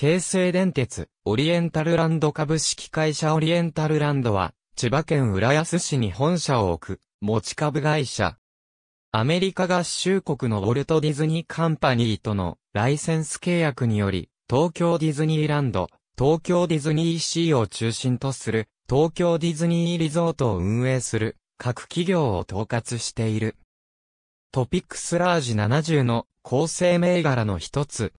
京成電鉄、オリエンタルランド株式会社オリエンタルランドは、千葉県浦安市に本社を置く、持ち株会社。アメリカ合衆国のウォルト・ディズニー・カンパニーとのライセンス契約により、東京ディズニーランド、東京ディズニーシーを中心とする、東京ディズニーリゾートを運営する、各企業を統括している。トピックスラージ70の構成銘柄の一つ。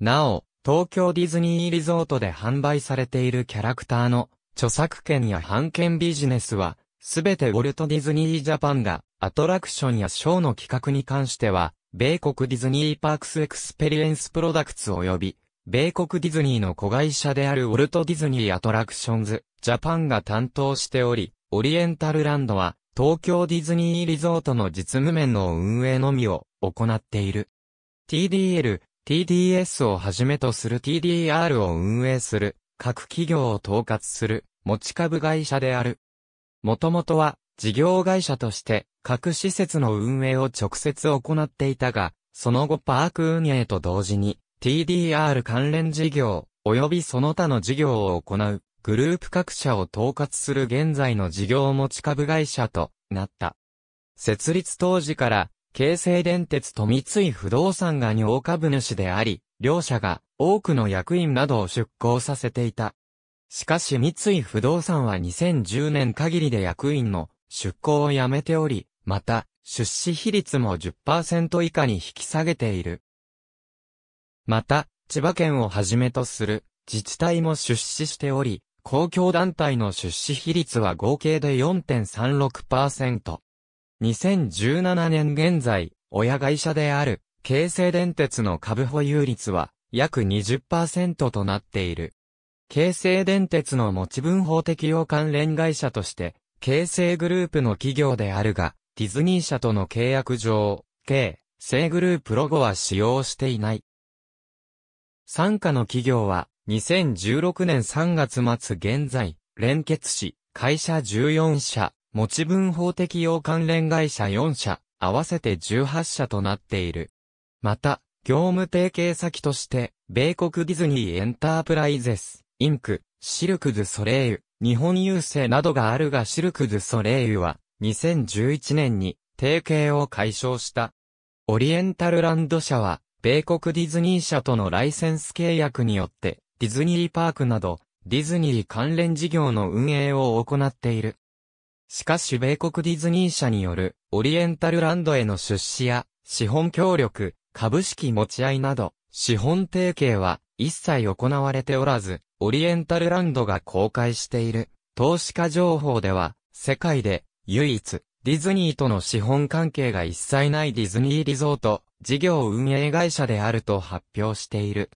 なお、東京ディズニーリゾートで販売されているキャラクターの著作権や版権ビジネスは、すべてウォルト・ディズニー・ジャパンがアトラクションやショーの企画に関しては、米国ディズニー・パークス・エクスペリエンス・プロダクツ及び、米国ディズニーの子会社であるウォルト・ディズニー・アトラクションズ・ジャパンが担当しており、オリエンタルランドは、東京ディズニーリゾートの実務面の運営のみを行っている。TDL、TDS をはじめとする TDR を運営する、各企業を統括する、持ち株会社である。もともとは、事業会社として、各施設の運営を直接行っていたが、その後パーク運営と同時に、TDR 関連事業、及びその他の事業を行う、グループ各社を統括する現在の事業持ち株会社となった。設立当時から京成電鉄と三井不動産が大株主であり、両社が多くの役員などを出向させていた。しかし三井不動産は2010年限りで役員の出向をやめており、また、出資比率も10%以下に引き下げている。また、千葉県をはじめとする自治体も出資しており、公共団体の出資比率は合計で4.36%。2017年現在、親会社である、京成電鉄の株保有率は、約20%となっている。京成電鉄の持ち分法適用関連会社として、京成グループの企業であるが、ディズニー社との契約上、京成グループロゴは使用していない。参加の企業は、2016年3月末現在、連結し、会社14社、持ち分法適用関連会社4社、合わせて18社となっている。また、業務提携先として、米国ディズニーエンタープライゼス、インク、シルク・ドゥ・ソレイユ、日本郵政などがあるがシルク・ドゥ・ソレイユは、2011年に、提携を解消した。オリエンタルランド社は、米国ディズニー社とのライセンス契約によって、ディズニーパークなど、ディズニー関連事業の運営を行っている。しかし米国ディズニー社によるオリエンタルランドへの出資や資本協力、株式持ち合いなど資本提携は一切行われておらず、オリエンタルランドが公開している投資家情報では世界で唯一ディズニーとの資本関係が一切ないディズニーリゾート事業運営会社であると発表している。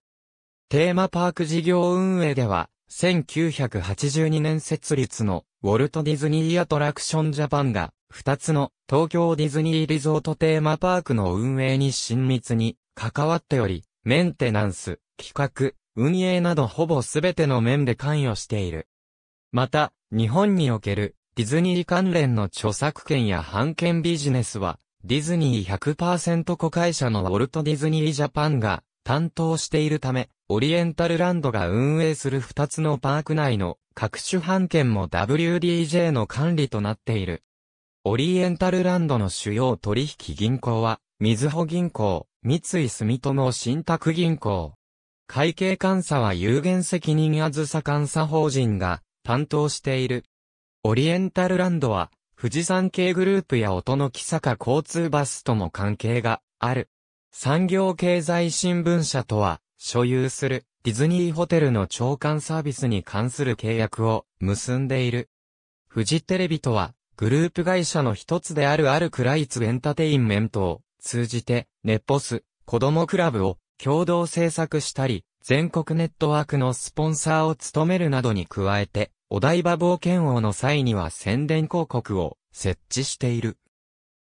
テーマパーク事業運営では1982年設立のウォルト・ディズニー・アトラクション・ジャパンが、2つの東京ディズニーリゾートテーマパークの運営に親密に関わっており、メンテナンス、企画、運営などほぼすべての面で関与している。また、日本におけるディズニー関連の著作権や版権ビジネスは、ディズニー100%子会社のウォルト・ディズニー・ジャパンが担当しているため、オリエンタルランドが運営する2つのパーク内の各種版権も WDJ の管理となっている。オリエンタルランドの主要取引銀行は、みずほ銀行、三井住友信託銀行。会計監査は有限責任あずさ監査法人が担当している。オリエンタルランドは、富士山系グループや音の木坂交通バスとも関係がある。産業経済新聞社とは、所有するディズニーホテルの長官サービスに関する契約を結んでいる。フジテレビとは、グループ会社の一つであるあるクライツエンタテインメントを通じて、ネッポス、子供クラブを共同制作したり、全国ネットワークのスポンサーを務めるなどに加えて、お台場冒険王の際には宣伝広告を設置している。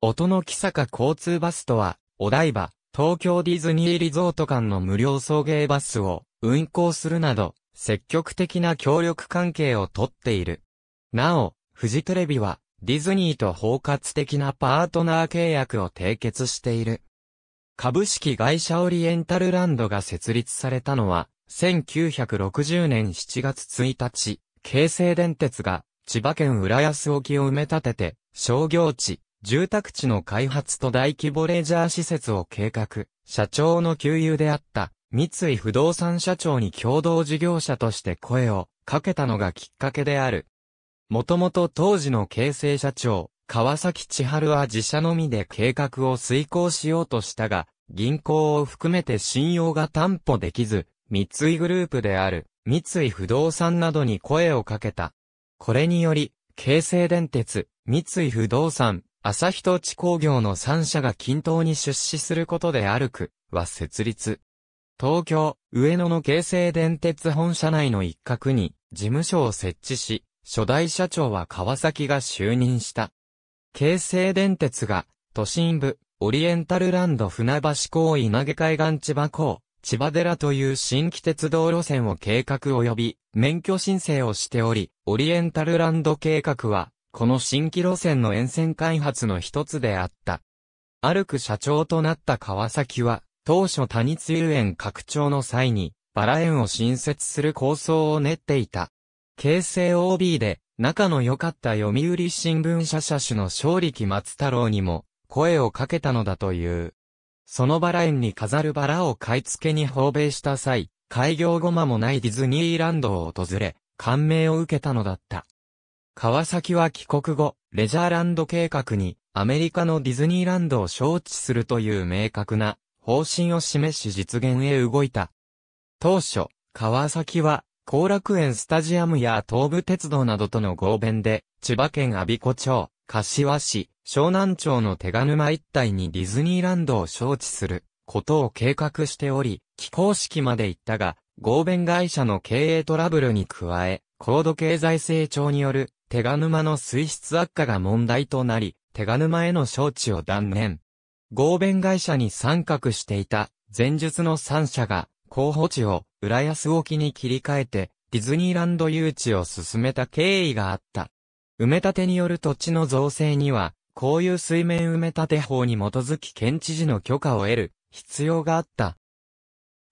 音の木坂交通バスとは、お台場、東京ディズニーリゾート間の無料送迎バスを運行するなど、積極的な協力関係をとっている。なお、フジテレビは、ディズニーと包括的なパートナー契約を締結している。株式会社オリエンタルランドが設立されたのは、1960年7月1日、京成電鉄が千葉県浦安沖を埋め立てて、商業地、住宅地の開発と大規模レジャー施設を計画、社長の給油であった、三井不動産社長に共同事業者として声をかけたのがきっかけである。もともと当時の京成社長、川崎千春は自社のみで計画を遂行しようとしたが、銀行を含めて信用が担保できず、三井グループである、三井不動産などに声をかけた。これにより、京成電鉄、三井不動産、朝日と地工業の3社が均等に出資することである区は設立。東京、上野の京成電鉄本社内の一角に事務所を設置し、初代社長は川崎が就任した。京成電鉄が都心部、オリエンタルランド船橋港稲毛海岸千葉港、千葉寺という新規鉄道路線を計画及び免許申請をしており、オリエンタルランド計画はこの新規路線の沿線開発の一つであった。アルク社長となった川崎は、当初谷津遊園拡張の際に、バラ園を新設する構想を練っていた。京成 OB で、仲の良かった読売新聞社社主の勝力松太郎にも、声をかけたのだという。そのバラ園に飾るバラを買い付けに訪米した際、開業後間もないディズニーランドを訪れ、感銘を受けたのだった。川崎は帰国後、レジャーランド計画にアメリカのディズニーランドを招致するという明確な方針を示し実現へ動いた。当初、川崎は後楽園スタジアムや東武鉄道などとの合弁で、千葉県阿鼻子町、柏市、湘南町の手賀沼一帯にディズニーランドを招致することを計画しており、起工式まで行ったが、合弁会社の経営トラブルに加え、高度経済成長による手賀沼の水質悪化が問題となり、手賀沼への招致を断念。合弁会社に参画していた前述の3社が候補地を浦安沖に切り替えてディズニーランド誘致を進めた経緯があった。埋め立てによる土地の造成には、こういう水面埋め立て法に基づき県知事の許可を得る必要があった。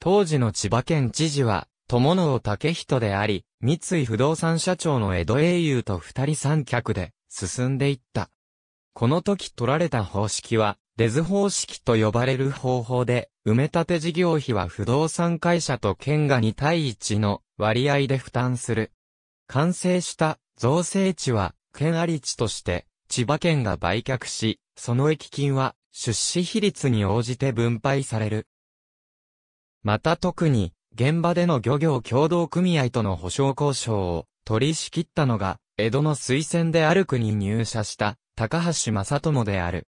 当時の千葉県知事は、友野武人であり、三井不動産社長の江戸英雄と二人三脚で進んでいった。この時取られた方式は、デズ方式と呼ばれる方法で、埋め立て事業費は不動産会社と県が2対1の割合で負担する。完成した造成地は、県あり地として、千葉県が売却し、その益金は、出資比率に応じて分配される。また特に、現場での漁業協同組合との保障交渉を取り仕切ったのが、江戸の推薦である国に入社した高橋正友である。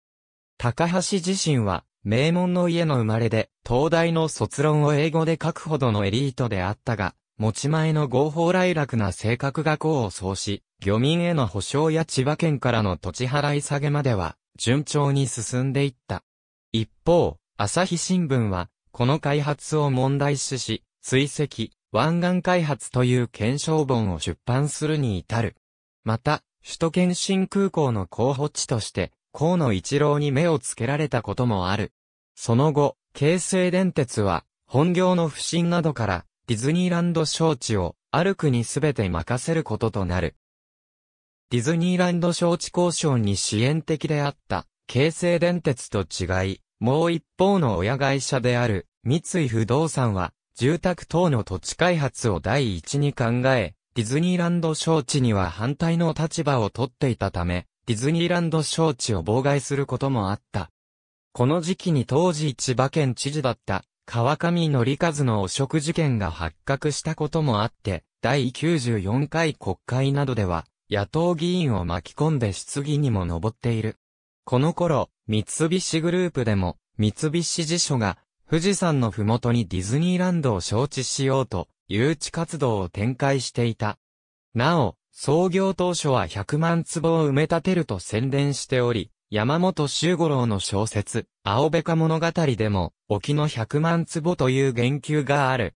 高橋自身は、名門の家の生まれで、東大の卒論を英語で書くほどのエリートであったが、持ち前の合法来楽な性格が功を奏し、漁民への保障や千葉県からの土地払い下げまでは、順調に進んでいった。一方、朝日新聞は、この開発を問題視し、追跡、湾岸開発という検証本を出版するに至る。また、首都圏新空港の候補地として、河野一郎に目をつけられたこともある。その後、京成電鉄は、本業の不振などから、ディズニーランド招致を、ある国にすべて任せることとなる。ディズニーランド招致交渉に支援的であった、京成電鉄と違い、もう一方の親会社である、三井不動産は、住宅等の土地開発を第一に考え、ディズニーランド招致には反対の立場を取っていたため、ディズニーランド招致を妨害することもあった。この時期に当時千葉県知事だった川上則和の汚職事件が発覚したこともあって、第94回国会などでは野党議員を巻き込んで質疑にも上っている。この頃、三菱グループでも三菱辞書が富士山のふもとにディズニーランドを承知しようと、誘致活動を展開していた。なお、創業当初は100万坪を埋め立てると宣伝しており、山本周五郎の小説、青べか物語でも、沖の100万坪という言及がある。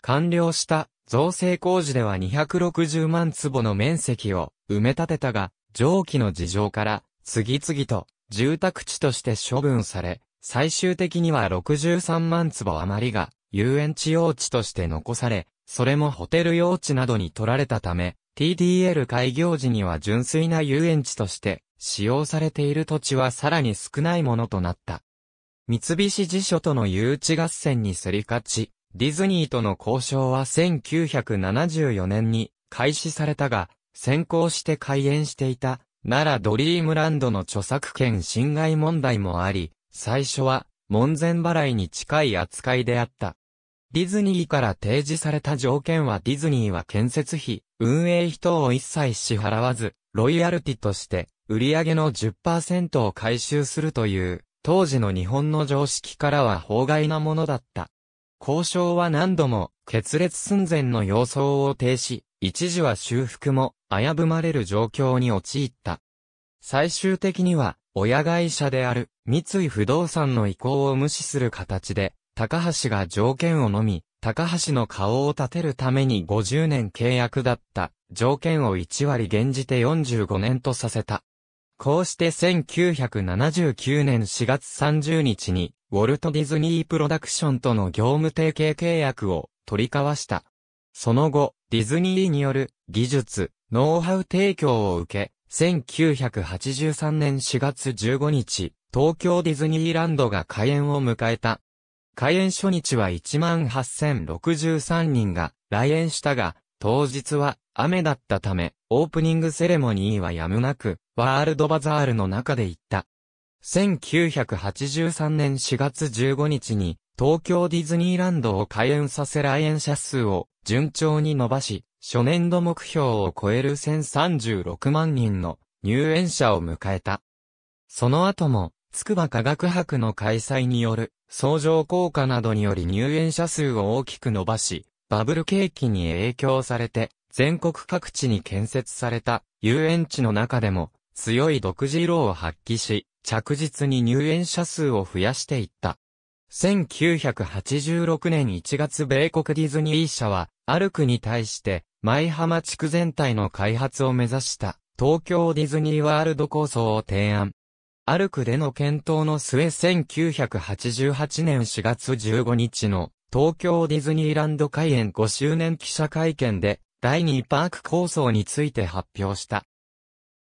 完了した造成工事では260万坪の面積を埋め立てたが、上記の事情から、次々と住宅地として処分され、最終的には63万坪余りが遊園地用地として残され、それもホテル用地などに取られたため、TDL 開業時には純粋な遊園地として使用されている土地はさらに少ないものとなった。三菱辞書との誘致合戦にすり勝ち、ディズニーとの交渉は1974年に開始されたが、先行して開園していた、奈良ドリームランドの著作権侵害問題もあり、最初は、門前払いに近い扱いであった。ディズニーから提示された条件はディズニーは建設費、運営費等を一切支払わず、ロイヤルティとして、売上の10%を回収するという、当時の日本の常識からは法外なものだった。交渉は何度も、決裂寸前の様相を呈し、一時は修復も危ぶまれる状況に陥った。最終的には、親会社である三井不動産の意向を無視する形で、高橋が条件をのみ、高橋の顔を立てるために50年契約だった条件を1割減じて45年とさせた。こうして1979年4月30日に、ウォルト・ディズニー・プロダクションとの業務提携契約を取り交わした。その後、ディズニーによる技術、ノウハウ提供を受け、1983年4月15日、東京ディズニーランドが開園を迎えた。開園初日は18,063人が来園したが、当日は雨だったため、オープニングセレモニーはやむなく、ワールドバザールの中で行った。1983年4月15日に、東京ディズニーランドを開園させ来園者数を順調に伸ばし、初年度目標を超える1036万人の入園者を迎えた。その後も、筑波科学博の開催による相乗効果などにより入園者数を大きく伸ばし、バブル景気に影響されて、全国各地に建設された遊園地の中でも強い独自色を発揮し、着実に入園者数を増やしていった。1986年1月米国ディズニー社は、アルクに対して、舞浜地区全体の開発を目指した東京ディズニーワールド構想を提案。アルクでの検討の末1988年4月15日の東京ディズニーランド開園5周年記者会見で第2パーク構想について発表した。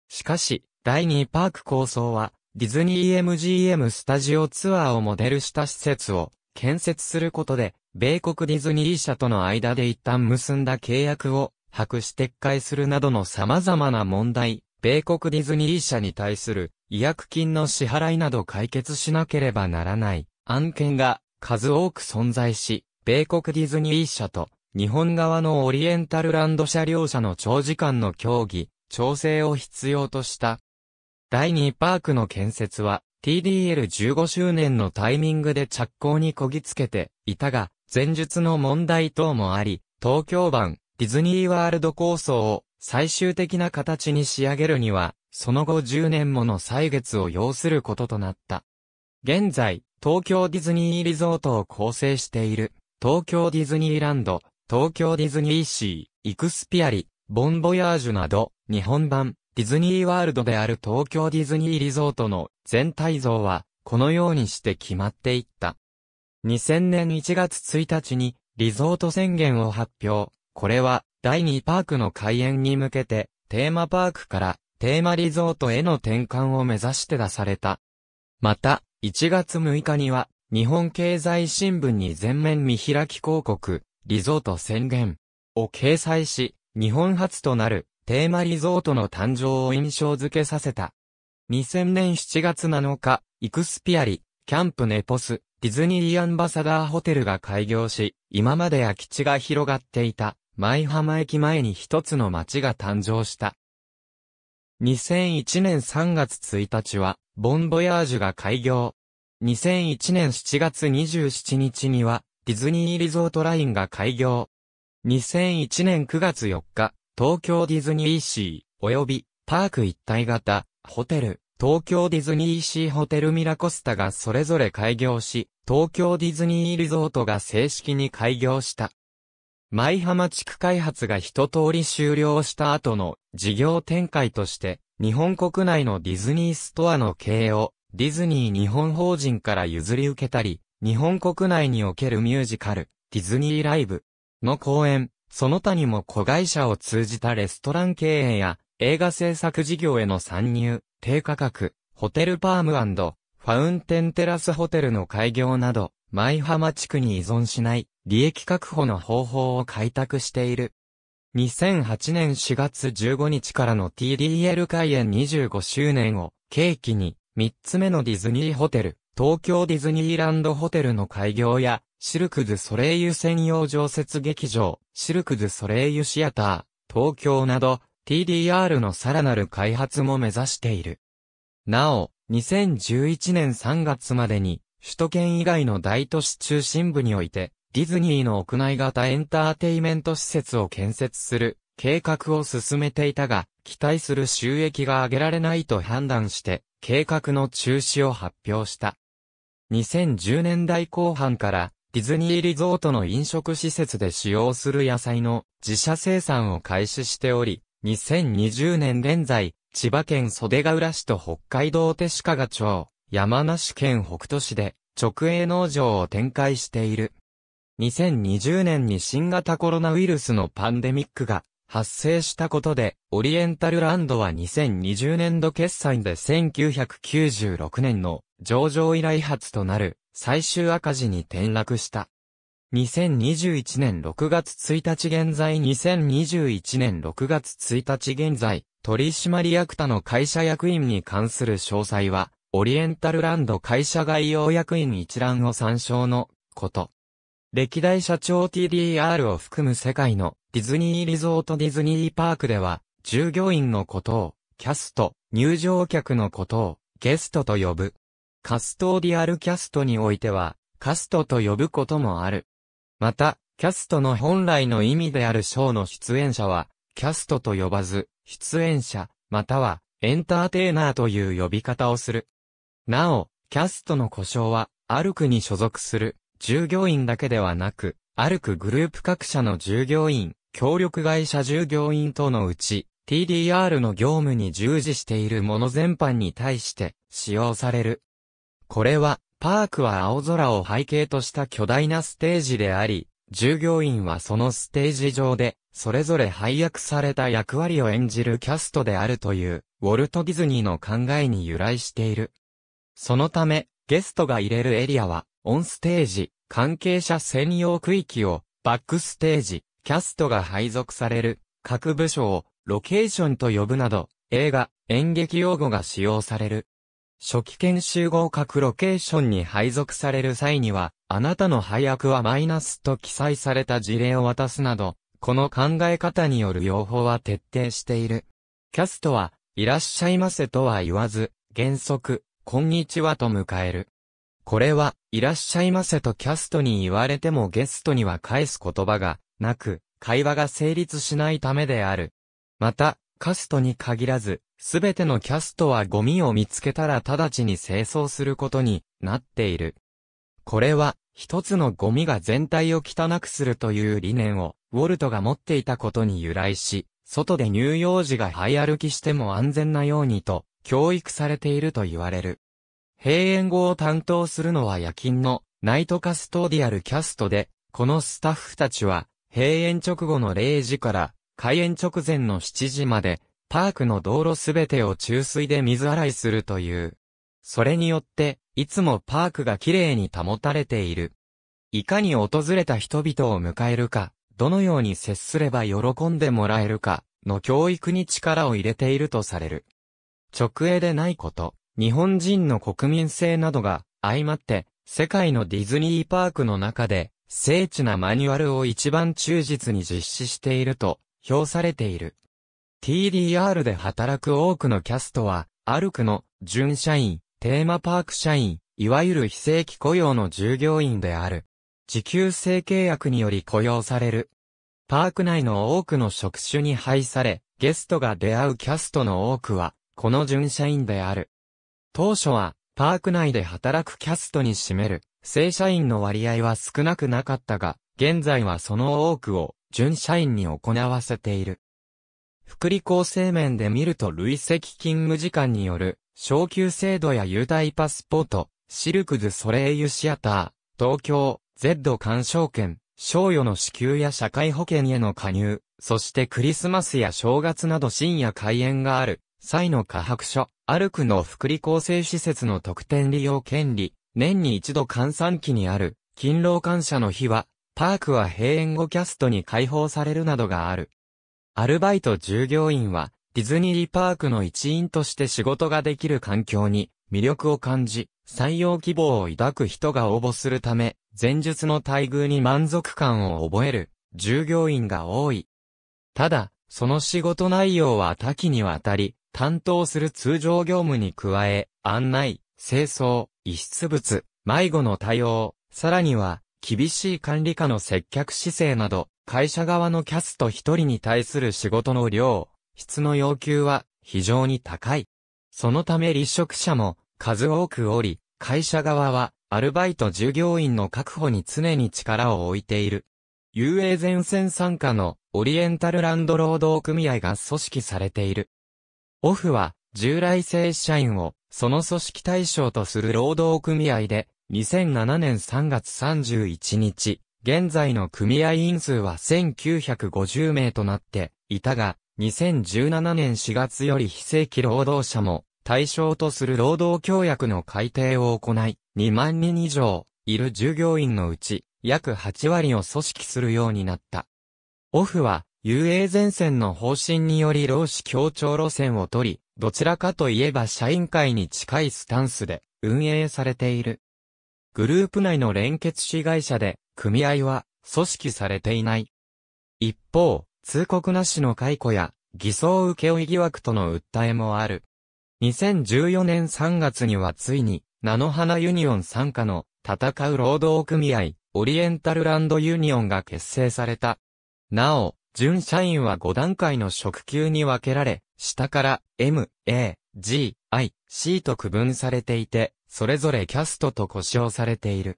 しかし、第2パーク構想はディズニー MGM スタジオツアーをモデルした施設を建設することで米国ディズニー社との間で一旦結んだ契約を白紙撤回するなどの様々な問題、米国ディズニー社に対する違約金の支払いなど解決しなければならない案件が数多く存在し、米国ディズニー社と日本側のオリエンタルランド社両社の長時間の協議、調整を必要とした。第2パークの建設は TDL15 周年のタイミングで着工にこぎつけていたが、前述の問題等もあり、東京版ディズニーワールド構想を最終的な形に仕上げるには、その後10年もの歳月を要することとなった。現在、東京ディズニーリゾートを構成している、東京ディズニーランド、東京ディズニーシー、イクスピアリ、ボンボヤージュなど、日本版、ディズニーワールドである東京ディズニーリゾートの全体像は、このようにして決まっていった。2000年1月1日にリゾート宣言を発表。これは第2パークの開園に向けてテーマパークからテーマリゾートへの転換を目指して出された。また、1月6日には日本経済新聞に全面見開き広告、リゾート宣言を掲載し、日本初となるテーマリゾートの誕生を印象付けさせた。2000年7月7日、イクスピアリ、キャンプネポス、ディズニーアンバサダーホテルが開業し、今まで空き地が広がっていた、舞浜駅前に一つの街が誕生した。2001年3月1日は、ボンボヤージュが開業。2001年7月27日には、ディズニーリゾートラインが開業。2001年9月4日、東京ディズニーシー、及び、パーク一体型、ホテル、東京ディズニーシーホテルミラコスタがそれぞれ開業し、東京ディズニーリゾートが正式に開業した。舞浜地区開発が一通り終了した後の事業展開として、日本国内のディズニーストアの経営をディズニー日本法人から譲り受けたり、日本国内におけるミュージカル、ディズニーライブの公演、その他にも子会社を通じたレストラン経営や映画制作事業への参入、低価格、ホテルパームファウンテンテラスホテルの開業など、舞浜地区に依存しない利益確保の方法を開拓している。2008年4月15日からの TDL 開園25周年を契機に3つ目のディズニーホテル、東京ディズニーランドホテルの開業や、シルク・ズ・ソレイユ専用常設劇場、シルク・ズ・ソレイユシアター、東京など、TDR のさらなる開発も目指している。なお、2011年3月までに、首都圏以外の大都市中心部において、ディズニーの屋内型エンターテイメント施設を建設する計画を進めていたが、期待する収益が上げられないと判断して、計画の中止を発表した。2010年代後半から、ディズニーリゾートの飲食施設で使用する野菜の自社生産を開始しており、2020年現在、千葉県袖ヶ浦市と北海道手鹿賀町、山梨県北杜市で直営農場を展開している。2020年に新型コロナウイルスのパンデミックが発生したことで、オリエンタルランドは2020年度決算で1996年の上場以来初となる最終赤字に転落した。2021年6月1日現在2021年6月1日現在、取締役他の会社役員に関する詳細は、オリエンタルランド会社概要役員一覧を参照のこと。歴代社長 TDR を含む世界のディズニーリゾートディズニーパークでは、従業員のことを、キャスト、入場客のことを、ゲストと呼ぶ。カストーディアルキャストにおいては、カストと呼ぶこともある。また、キャストの本来の意味であるショーの出演者は、キャストと呼ばず、出演者、または、エンターテイナーという呼び方をする。なお、キャストの故障は、アルクに所属する、従業員だけではなく、アルクグループ各社の従業員、協力会社従業員等のうち、TDR の業務に従事しているもの全般に対して、使用される。これは、パークは青空を背景とした巨大なステージであり、従業員はそのステージ上で、それぞれ配役された役割を演じるキャストであるという、ウォルト・ディズニーの考えに由来している。そのため、ゲストが入れるエリアは、オンステージ、関係者専用区域を、バックステージ、キャストが配属される、各部署を、ロケーションと呼ぶなど、映画、演劇用語が使用される。初期研修合格ロケーションに配属される際には、あなたの配役はマイナスと記載された事例を渡すなど、この考え方による用法は徹底している。キャストは、いらっしゃいませとは言わず、原則、こんにちはと迎える。これは、いらっしゃいませとキャストに言われてもゲストには返す言葉がなく、会話が成立しないためである。また、カストに限らず、すべてのキャストはゴミを見つけたら直ちに清掃することになっている。これは、一つのゴミが全体を汚くするという理念を、ウォルトが持っていたことに由来し、外で乳幼児が早歩きしても安全なようにと、教育されていると言われる。閉園後を担当するのは夜勤のナイトカストーディアルキャストで、このスタッフたちは、閉園直後の0時から開園直前の7時まで、パークの道路すべてを注水で水洗いするという。それによって、いつもパークがきれいに保たれている。いかに訪れた人々を迎えるか、どのように接すれば喜んでもらえるか、の教育に力を入れているとされる。直営でないこと、日本人の国民性などが、相まって、世界のディズニーパークの中で、精緻なマニュアルを一番忠実に実施していると評されている。TDR で働く多くのキャストは、アルクの準社員、テーマパーク社員、いわゆる非正規雇用の従業員である。時給制契約により雇用される。パーク内の多くの職種に配され、ゲストが出会うキャストの多くは、この準社員である。当初は、パーク内で働くキャストに占める、正社員の割合は少なくなかったが、現在はその多くを、準社員に行わせている。福利厚生面で見ると累積勤務時間による、昇給制度や優待パスポート、シルク・ズ・ソレイユ・シアター、東京、Z 鑑賞券、賞与の支給や社会保険への加入、そしてクリスマスや正月など深夜開園がある、際の下白書、歩くの福利厚生施設の特典利用権利、年に一度換算期にある、勤労感謝の日は、パークは閉園後キャストに開放されるなどがある。アルバイト従業員は、ディズニーパークの一員として仕事ができる環境に魅力を感じ、採用希望を抱く人が応募するため、前述の待遇に満足感を覚える従業員が多い。ただ、その仕事内容は多岐にわたり、担当する通常業務に加え、案内、清掃、遺失物、迷子の対応、さらには、厳しい管理下の接客姿勢など、会社側のキャスト一人に対する仕事の量、質の要求は非常に高い。そのため離職者も数多くおり、会社側はアルバイト従業員の確保に常に力を置いている。UA 前線参加のオリエンタルランド労働組合が組織されている。オフは従来正社員をその組織対象とする労働組合で2007年3月31日、現在の組合員数は1950名となっていたが、2017年4月より非正規労働者も対象とする労働協約の改定を行い、2万人以上いる従業員のうち約8割を組織するようになった。オフは、UA 前線の方針により労使協調路線を取り、どちらかといえば社員会に近いスタンスで運営されている。グループ内の連結子会社で、組合は組織されていない。一方、通告なしの解雇や偽装請負疑惑との訴えもある。2014年3月にはついに、菜の花ユニオン参加の戦う労働組合、オリエンタルランドユニオンが結成された。なお、準社員は5段階の職級に分けられ、下から M、A、G、I、C と区分されていて、それぞれキャストと呼称されている。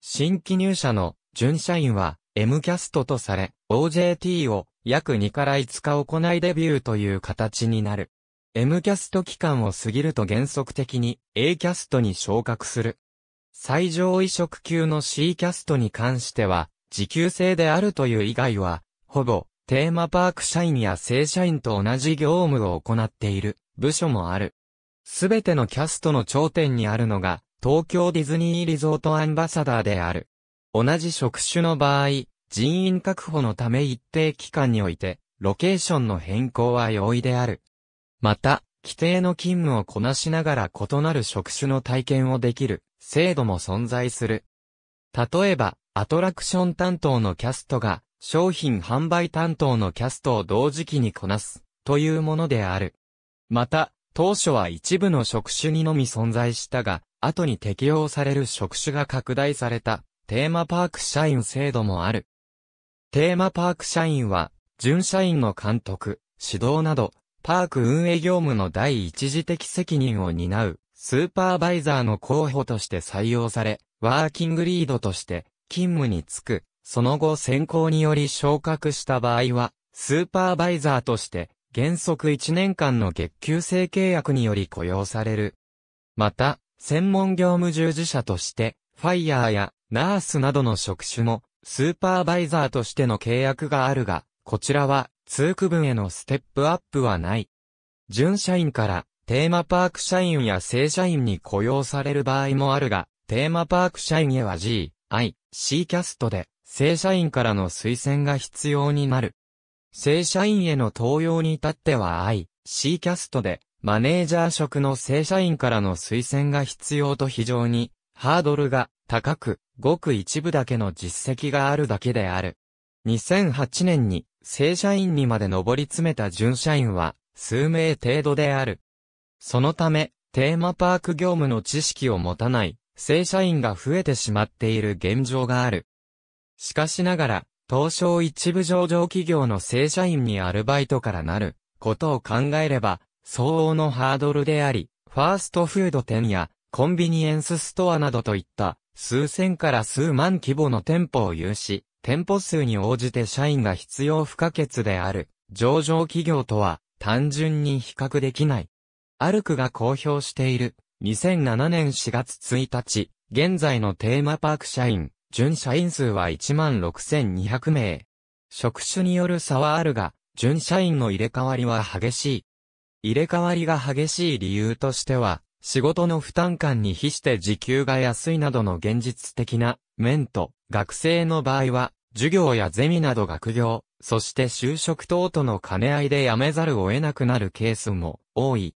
新規入社の準社員は M キャストとされ、OJT を約2から5日行いデビューという形になる。M キャスト期間を過ぎると原則的に A キャストに昇格する。最上位職級の C キャストに関しては、時給制であるという以外は、ほぼ、テーマパーク社員や正社員と同じ業務を行っている部署もある。すべてのキャストの頂点にあるのが、東京ディズニーリゾートアンバサダーである。同じ職種の場合、人員確保のため一定期間において、ロケーションの変更は容易である。また、規定の勤務をこなしながら異なる職種の体験をできる、制度も存在する。例えば、アトラクション担当のキャストが、商品販売担当のキャストを同時期にこなす、というものである。また、当初は一部の職種にのみ存在したが、後に適用される職種が拡大された、テーマパーク社員制度もある。テーマパーク社員は、準社員の監督、指導など、パーク運営業務の第一次的責任を担う、スーパーバイザーの候補として採用され、ワーキングリードとして、勤務に就く、その後選考により昇格した場合は、スーパーバイザーとして、原則1年間の月給制契約により雇用される。また、専門業務従事者として、ファイヤーやナースなどの職種も、スーパーバイザーとしての契約があるが、こちらは、通区分へのステップアップはない。準社員から、テーマパーク社員や正社員に雇用される場合もあるが、テーマパーク社員へは G、I、C キャストで、正社員からの推薦が必要になる。正社員への登用に至っては I、C キャストで、マネージャー職の正社員からの推薦が必要と非常に、ハードルが高く、ごく一部だけの実績があるだけである。2008年に、正社員にまで上り詰めた準社員は、数名程度である。そのため、テーマパーク業務の知識を持たない、正社員が増えてしまっている現状がある。しかしながら、東証一部上場企業の正社員にアルバイトからなることを考えれば、相応のハードルであり、ファーストフード店やコンビニエンスストアなどといった数千から数万規模の店舗を有し、店舗数に応じて社員が必要不可欠である上場企業とは単純に比較できない。アルクが公表している2007年4月1日、現在のテーマパーク社員準社員数は16,200名。職種による差はあるが、準社員の入れ替わりは激しい。入れ替わりが激しい理由としては、仕事の負担感に比して時給が安いなどの現実的な面と、学生の場合は、授業やゼミなど学業、そして就職等との兼ね合いで辞めざるを得なくなるケースも多い。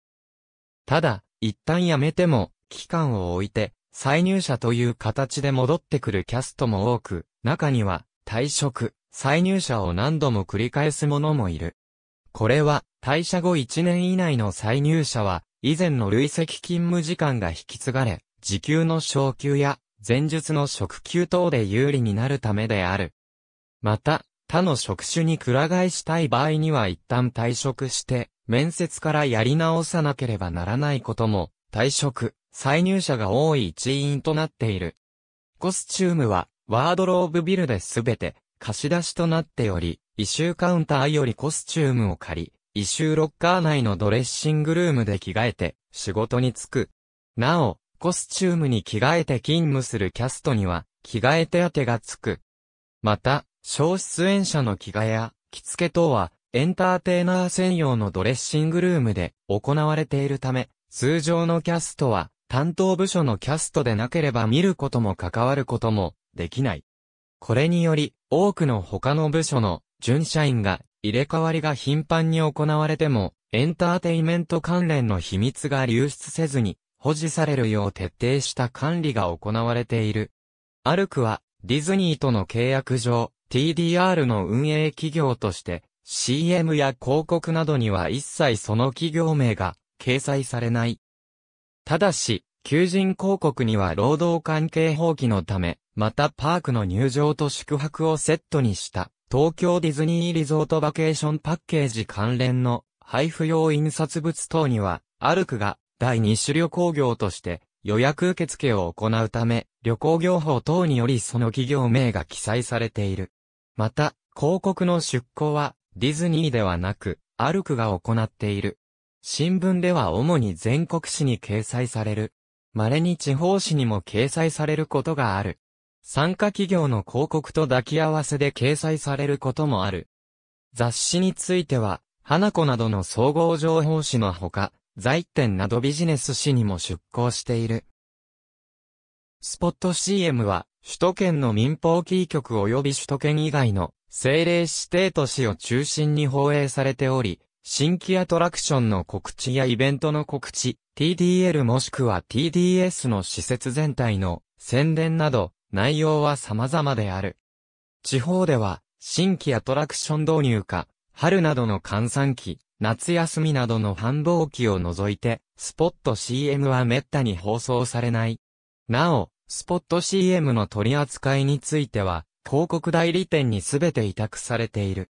ただ、一旦辞めても、期間を置いて、再入社という形で戻ってくるキャストも多く、中には退職、再入社を何度も繰り返す者もいる。これは、退社後1年以内の再入社は、以前の累積勤務時間が引き継がれ、時給の昇給や、前述の職給等で有利になるためである。また、他の職種にくら替えしたい場合には一旦退職して、面接からやり直さなければならないことも、退職、再入者が多い一員となっている。コスチュームは、ワードローブビルですべて、貸し出しとなっており、異臭カウンターよりコスチュームを借り、異臭ロッカー内のドレッシングルームで着替えて、仕事に就く。なお、コスチュームに着替えて勤務するキャストには、着替え手当がつく。また、小出演者の着替えや、着付け等は、エンターテイナー専用のドレッシングルームで行われているため、通常のキャストは、担当部署のキャストでなければ見ることも関わることもできない。これにより、多くの他の部署の準社員が入れ替わりが頻繁に行われても、エンターテイメント関連の秘密が流出せずに保持されるよう徹底した管理が行われている。アルクは、ディズニーとの契約上、TDR の運営企業として、CM や広告などには一切その企業名が掲載されない。ただし、求人広告には労働関係放棄のため、またパークの入場と宿泊をセットにした、東京ディズニーリゾートバケーションパッケージ関連の配布用印刷物等には、アルクが第二種旅行業として予約受付を行うため、旅行業法等によりその企業名が記載されている。また、広告の出稿はディズニーではなく、アルクが行っている。新聞では主に全国紙に掲載される。稀に地方紙にも掲載されることがある。参加企業の広告と抱き合わせで掲載されることもある。雑誌については、花子などの総合情報誌のほか、在店などビジネス誌にも出向している。スポット CM は、首都圏の民放キー局及び首都圏以外の政令指定都市を中心に放映されており、新規アトラクションの告知やイベントの告知、TDL もしくは TDS の施設全体の宣伝など、内容は様々である。地方では、新規アトラクション導入か、春などの換算期、夏休みなどの繁忙期を除いて、スポット CM は滅多に放送されない。なお、スポット CM の取り扱いについては、広告代理店に全て委託されている。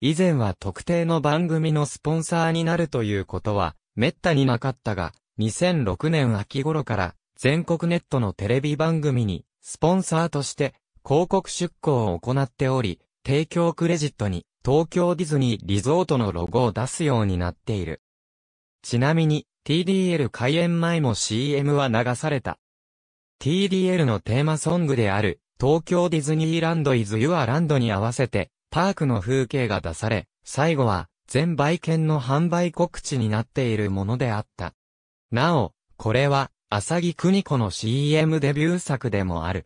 以前は特定の番組のスポンサーになるということは、滅多になかったが、2006年秋頃から全国ネットのテレビ番組にスポンサーとして広告出稿を行っており、提供クレジットに東京ディズニーリゾートのロゴを出すようになっている。ちなみに TDL 開演前も CM は流された。TDL のテーマソングである東京ディズニーランドイズユアランドに合わせてパークの風景が出され、最後は、全売券の販売告知になっているものであった。なお、これは、浅木邦子の CM デビュー作でもある。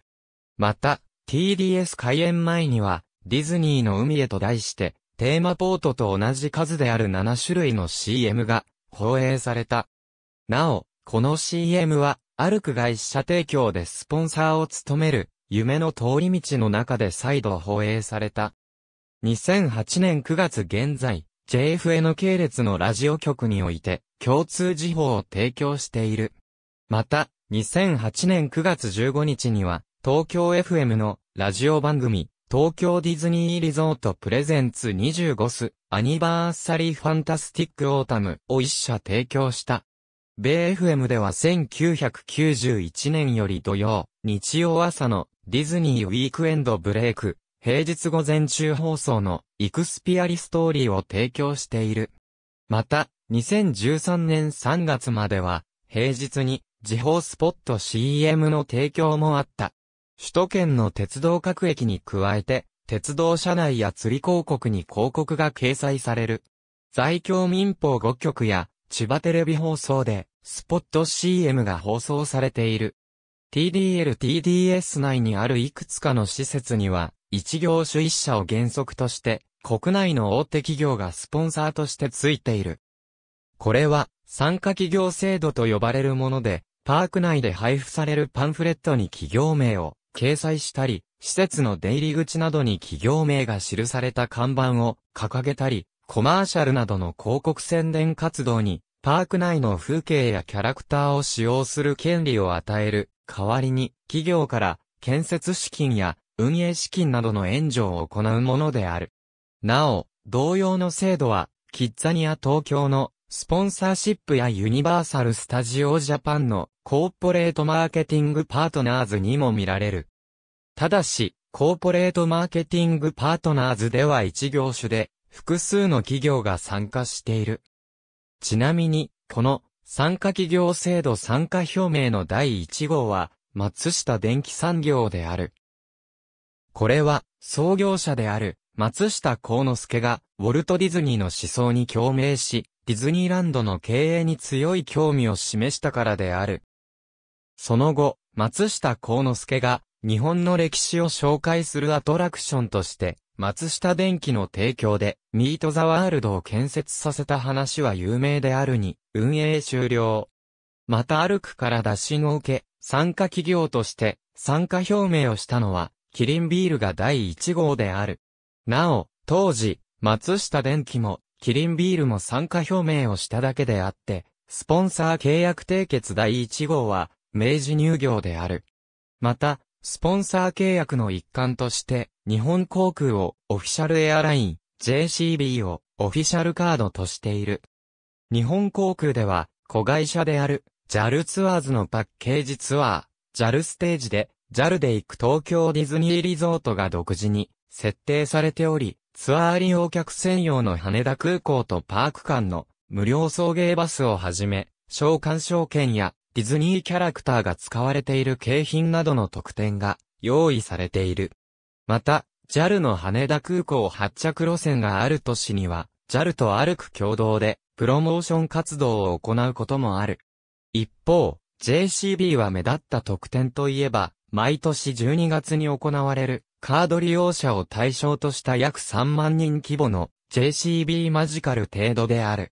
また、TDS 開演前には、ディズニーの海へと題して、テーマポートと同じ数である7種類の CM が放映された。なお、この CM は、アルク外車社提供でスポンサーを務める、夢の通り道の中で再度放映された。2008年9月現在、JFN 系列のラジオ局において、共通時報を提供している。また、2008年9月15日には、東京 FM のラジオ番組、東京ディズニーリゾートプレゼンツ25スアニバーサリーファンタスティックオータムを一社提供した。米 FM では1991年より土曜、日曜朝のディズニーウィークエンドブレイク平日午前中放送のイクスピアリストーリーを提供している。また、2013年3月までは、平日に地方スポット CM の提供もあった。首都圏の鉄道各駅に加えて、鉄道車内や釣り広告に広告が掲載される。在京民放5局や千葉テレビ放送でスポット CM が放送されている。TDL TDS 内にあるいくつかの施設には一業主一社を原則として、国内の大手企業がスポンサーとしてついている。これは、参加企業制度と呼ばれるもので、パーク内で配布されるパンフレットに企業名を掲載したり、施設の出入り口などに企業名が記された看板を掲げたり、コマーシャルなどの広告宣伝活動に、パーク内の風景やキャラクターを使用する権利を与える代わりに、企業から建設資金や運営資金などの援助を行うものである。なお、同様の制度は、キッザニア東京のスポンサーシップやユニバーサル・スタジオ・ジャパンのコーポレートマーケティングパートナーズにも見られる。ただし、コーポレートマーケティングパートナーズでは一業種で複数の企業が参加している。ちなみに、この参加企業制度参加表明の第1号は松下電機産業である。これは、創業者である、松下幸之助が、ウォルト・ディズニーの思想に共鳴し、ディズニーランドの経営に強い興味を示したからである。その後、松下幸之助が、日本の歴史を紹介するアトラクションとして、松下電機の提供で、ミート・ザ・ワールドを建設させた話は有名であるに、運営終了。また歩くから打診を受け、参加企業として、参加表明をしたのは、キリンビールが第1号である。なお、当時、松下電機も、キリンビールも参加表明をしただけであって、スポンサー契約締結第1号は、明治乳業である。また、スポンサー契約の一環として、日本航空をオフィシャルエアライン、JCB をオフィシャルカードとしている。日本航空では、子会社である、JAL ツアーズのパッケージツアー、JAL ステージで、JAL で行く東京ディズニーリゾートが独自に設定されており、ツアー利用客専用の羽田空港とパーク間の無料送迎バスをはじめ、召喚証券やディズニーキャラクターが使われている景品などの特典が用意されている。また、JAL の羽田空港発着路線がある都市には、JAL と歩く共同で、プロモーション活動を行うこともある。一方、JCB は目立った特典といえば、毎年12月に行われるカード利用者を対象とした約3万人規模の JCB マジカル程度である。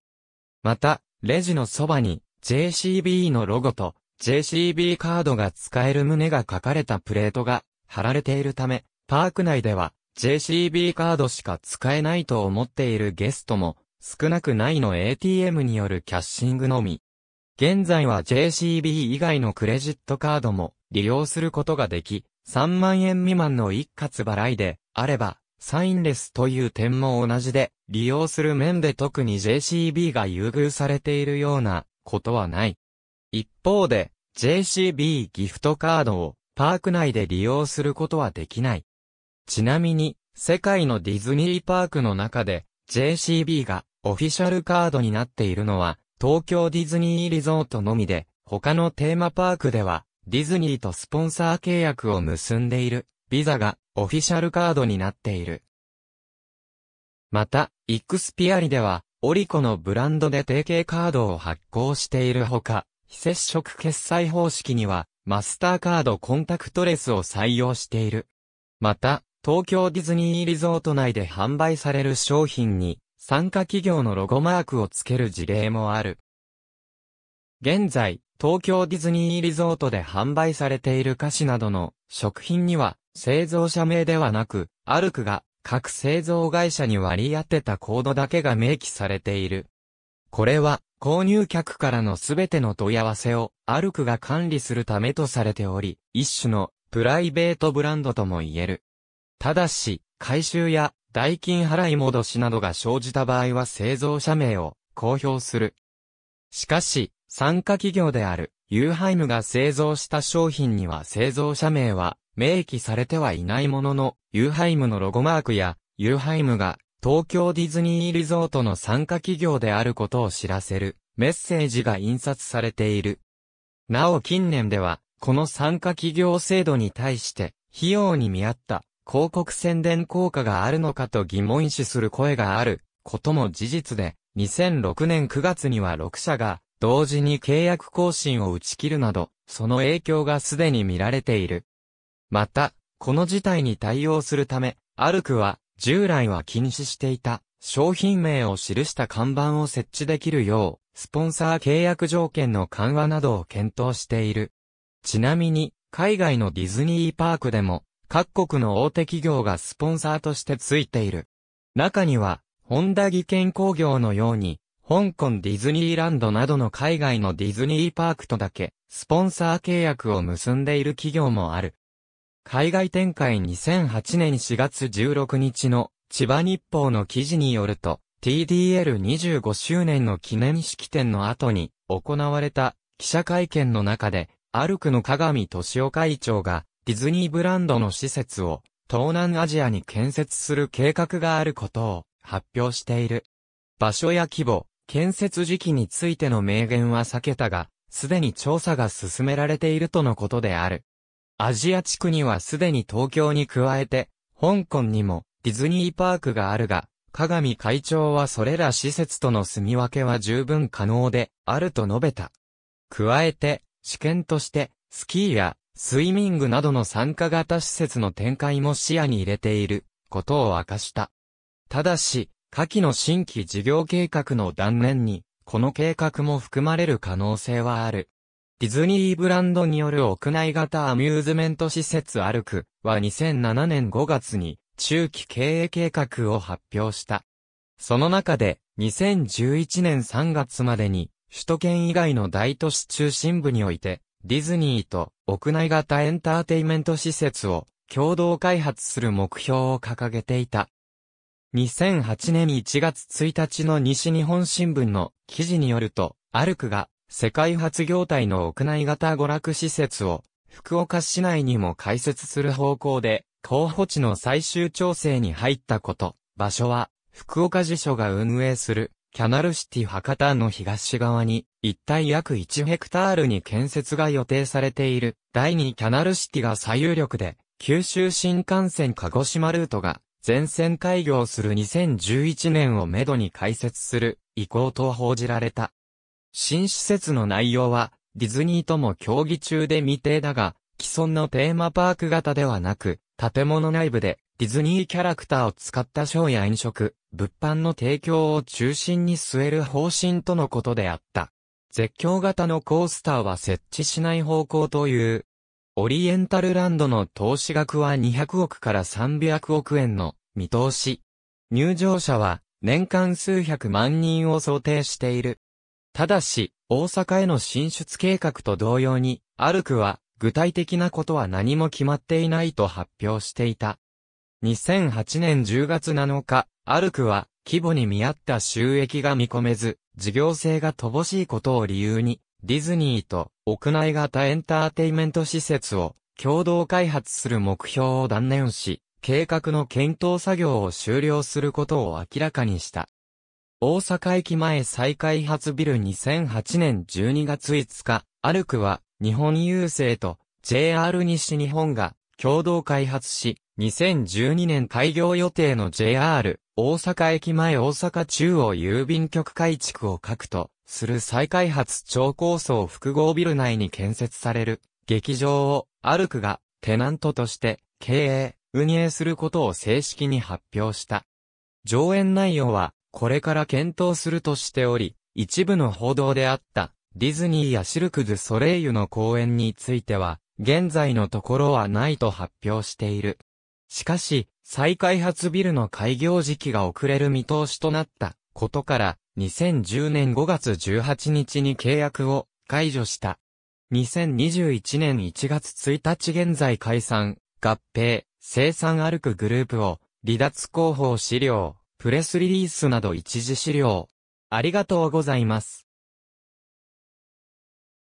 また、レジのそばに JCB のロゴと JCB カードが使える旨が書かれたプレートが貼られているため、パーク内では JCB カードしか使えないと思っているゲストも少なくないの ATM によるキャッシングのみ。現在は JCB 以外のクレジットカードも利用することができ、3万円未満の一括払いであれば、サインレスという点も同じで、利用する面で特に JCB が優遇されているようなことはない。一方で、JCB ギフトカードをパーク内で利用することはできない。ちなみに、世界のディズニーパークの中で JCB がオフィシャルカードになっているのは東京ディズニーリゾートのみで、他のテーマパークではディズニーとスポンサー契約を結んでいる、ビザがオフィシャルカードになっている。また、イクスピアリでは、オリコのブランドで提携カードを発行しているほか、非接触決済方式には、マスターカードコンタクトレスを採用している。また、東京ディズニーリゾート内で販売される商品に、参加企業のロゴマークをつける事例もある。現在、東京ディズニーリゾートで販売されている菓子などの食品には、製造者名ではなく、アルクが各製造会社に割り当てたコードだけが明記されている。これは、購入客からのすべての問い合わせを、アルクが管理するためとされており、一種のプライベートブランドとも言える。ただし、回収や代金払い戻しなどが生じた場合は製造者名を公表する。しかし、参加企業である、ユーハイムが製造した商品には製造者名は明記されてはいないものの、ユーハイムのロゴマークや、ユーハイムが東京ディズニーリゾートの参加企業であることを知らせるメッセージが印刷されている。なお近年では、この参加企業制度に対して、費用に見合った広告宣伝効果があるのかと疑問視する声があることも事実で、2006年9月には6社が同時に契約更新を打ち切るなど、その影響がすでに見られている。また、この事態に対応するため、アルクは、従来は禁止していた、商品名を記した看板を設置できるよう、スポンサー契約条件の緩和などを検討している。ちなみに、海外のディズニーパークでも、各国の大手企業がスポンサーとしてついている。中には、ホンダ技研工業のように、香港ディズニーランドなどの海外のディズニーパークとだけ、スポンサー契約を結んでいる企業もある。海外展開2008年4月16日の千葉日報の記事によると、TDL25 周年の記念式典の後に行われた記者会見の中で、アルクの鏡敏夫会長がディズニーブランドの施設を東南アジアに建設する計画があることを発表している。場所や規模、建設時期についての明言は避けたが、すでに調査が進められているとのことである。アジア地区にはすでに東京に加えて、香港にもディズニーパークがあるが、加会長はそれら施設との住み分けは十分可能であると述べた。加えて、試験として、スキーやスイミングなどの参加型施設の展開も視野に入れていることを明かした。ただし、下記の新規事業計画の断念に、この計画も含まれる可能性はある。ディズニーブランドによる屋内型アミューズメント施設歩くは2007年5月に中期経営計画を発表した。その中で2011年3月までに首都圏以外の大都市中心部においてディズニーと屋内型エンターテイメント施設を共同開発する目標を掲げていた。2008年1月1日の西日本新聞の記事によると、アルクが世界発業体の屋内型娯楽施設を福岡市内にも開設する方向で候補地の最終調整に入ったこと。場所は福岡辞所が運営するキャナルシティ博多の東側に一帯約1ヘクタールに建設が予定されている第2キャナルシティが最有力で九州新幹線鹿児島ルートが全線開業する2011年をめどに開設する意向と報じられた。新施設の内容は、ディズニーとも協議中で未定だが、既存のテーマパーク型ではなく、建物内部でディズニーキャラクターを使ったショーや飲食、物販の提供を中心に据える方針とのことであった。絶叫型のコースターは設置しない方向というオリエンタルランドの投資額は200億から300億円の見通し。入場者は年間数百万人を想定している。ただし、大阪への進出計画と同様に、アルクは具体的なことは何も決まっていないと発表していた。2008年10月7日、アルクは規模に見合った収益が見込めず、事業性が乏しいことを理由に、ディズニーと屋内型エンターテイメント施設を共同開発する目標を断念し、計画の検討作業を終了することを明らかにした。大阪駅前再開発ビル2008年12月5日、アルクは日本郵政と JR 西日本が共同開発し、2012年開業予定の JR 大阪駅前大阪中央郵便局改築を書くとする再開発超高層複合ビル内に建設される劇場をアルクがテナントとして経営、運営することを正式に発表した。上演内容はこれから検討するとしており、一部の報道であったディズニーやシルク・ズ・ソレイユの公演については、現在のところはないと発表している。しかし、再開発ビルの開業時期が遅れる見通しとなったことから、2010年5月18日に契約を解除した。2021年1月1日現在解散、合併、生産歩くグループを離脱広報資料、プレスリリースなど一時資料。ありがとうございます。